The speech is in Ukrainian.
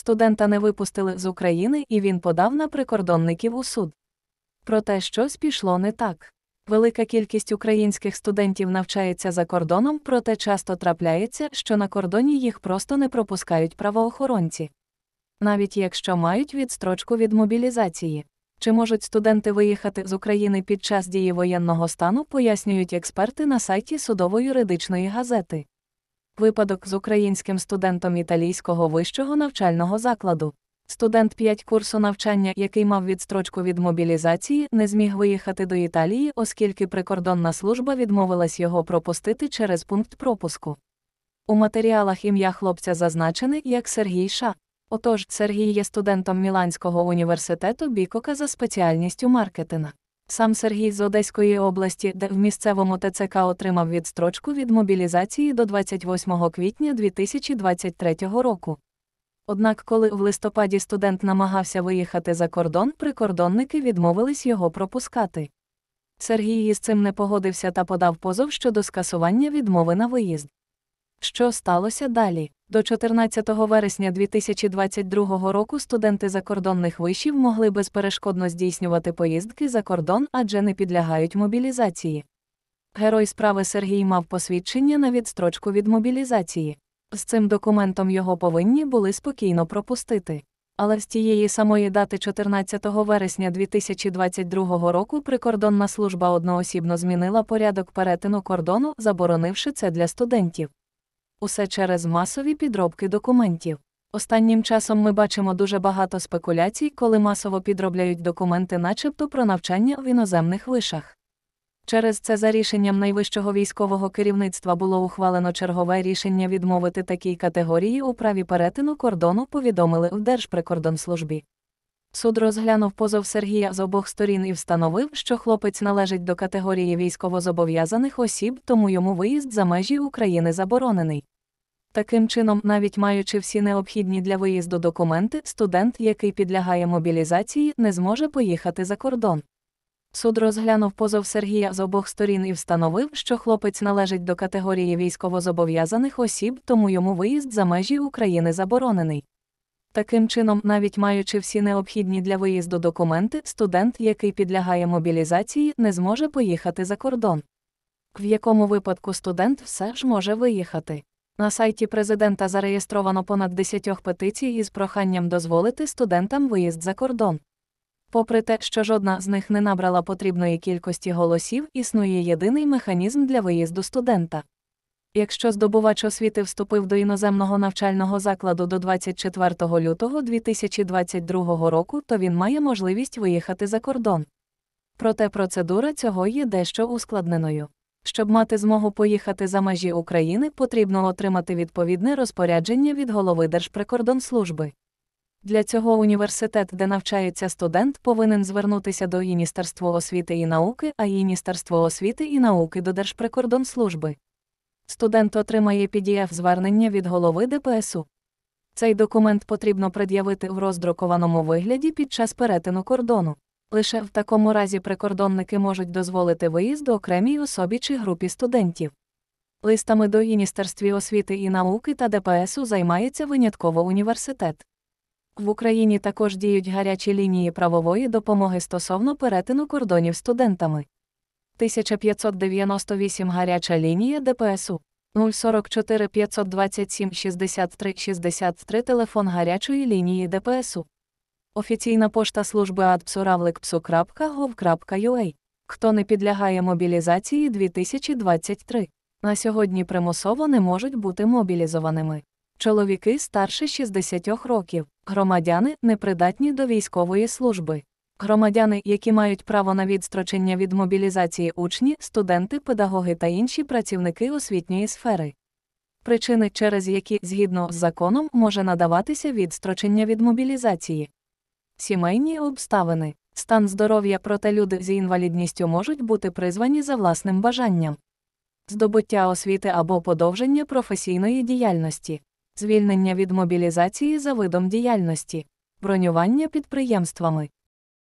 студента не випустили з України і він подав на прикордонників у суд. Проте щось пішло не так. Велика кількість українських студентів навчається за кордоном, проте часто трапляється, що на кордоні їх просто не пропускають правоохоронці. Навіть якщо мають відстрочку від мобілізації. Чи можуть студенти виїхати з України під час дії воєнного стану, пояснюють експерти на сайті Судово-юридичної газети. Випадок з українським студентом італійського вищого навчального закладу. Студент 5 курсу навчання, який мав відстрочку від мобілізації, не зміг виїхати до Італії, оскільки прикордонна служба відмовилась його пропустити через пункт пропуску. У матеріалах ім'я хлопця зазначене як Сергій Ша. Отож, Сергій є студентом Міланського університету Бікока за спеціальністю маркетинга. Сам Сергій з Одеської області, де в місцевому ТЦК отримав відстрочку від мобілізації до 28 квітня 2023 року. Однак, коли в листопаді студент намагався виїхати за кордон, прикордонники відмовились його пропускати. Сергій із цим не погодився та подав позов щодо скасування відмови на виїзд. Що сталося далі? До 14 вересня 2022 року студенти закордонних вишів могли безперешкодно здійснювати поїздки за кордон, адже не підлягають мобілізації. Герой справи Сергій мав посвідчення на відстрочку від мобілізації. З цим документом його повинні були спокійно пропустити. Але з тієї самої дати 14 вересня 2022 року прикордонна служба одноосібно змінила порядок перетину кордону, заборонивши це для студентів усе через масові підробки документів. Останнім часом ми бачимо дуже багато спекуляцій, коли масово підробляють документи, начебто про навчання в іноземних вишах. Через це за рішенням найвищого військового керівництва було ухвалено чергове рішення відмовити такій категорії у праві перетину кордону, повідомили в Держприкордонслужбі. Суд розглянув позов Сергія з обох сторін і встановив, що хлопець належить до категорії військовозобов'язаних осіб, тому йому виїзд за межі України заборонений. Таким чином, навіть маючи всі необхідні для виїзду документи, студент, який підлягає мобілізації, не зможе поїхати за кордон. Суд розглянув позов Сергія з обох сторін і встановив, що хлопець належить до категорії військовозобов'язаних осіб, тому йому виїзд за межі України заборонений. Таким чином, навіть маючи всі необхідні для виїзду документи, студент, який підлягає мобілізації, не зможе поїхати за кордон. В якому випадку студент все ж може виїхати. На сайті президента зареєстровано понад 10 петицій із проханням дозволити студентам виїзд за кордон. Попри те, що жодна з них не набрала потрібної кількості голосів, існує єдиний механізм для виїзду студента. Якщо здобувач освіти вступив до іноземного навчального закладу до 24 лютого 2022 року, то він має можливість виїхати за кордон. Проте процедура цього є дещо ускладненою. Щоб мати змогу поїхати за межі України, потрібно отримати відповідне розпорядження від голови Держприкордонслужби. Для цього університет, де навчається студент, повинен звернутися до Міністерства освіти і науки, а Міністерство освіти і науки до Держприкордонслужби студент отримає pdf звернення від голови ДПСУ. Цей документ потрібно пред'явити в роздрукованому вигляді під час перетину кордону. Лише в такому разі прикордонники можуть дозволити виїзд до окремій особі чи групі студентів. Листами до Міністерстві освіти і науки та ДПСУ займається винятково університет. В Україні також діють гарячі лінії правової допомоги стосовно перетину кордонів студентами. 1598 гаряча лінія ДПСУ 044 527 63 63 телефон гарячої лінії ДПСУ. Офіційна пошта служби adpsoravlikpsu.gov.ua. Хто не підлягає мобілізації 2023. На сьогодні примусово не можуть бути мобілізованими. Чоловіки старше 60 років, громадяни непридатні до військової служби. Громадяни, які мають право на відстрочення від мобілізації учні, студенти, педагоги та інші працівники освітньої сфери. Причини, через які, згідно з законом, може надаватися відстрочення від мобілізації, сімейні обставини, стан здоров'я, проте люди з інвалідністю можуть бути призвані за власним бажанням, здобуття освіти або подовження професійної діяльності, звільнення від мобілізації за видом діяльності, бронювання підприємствами.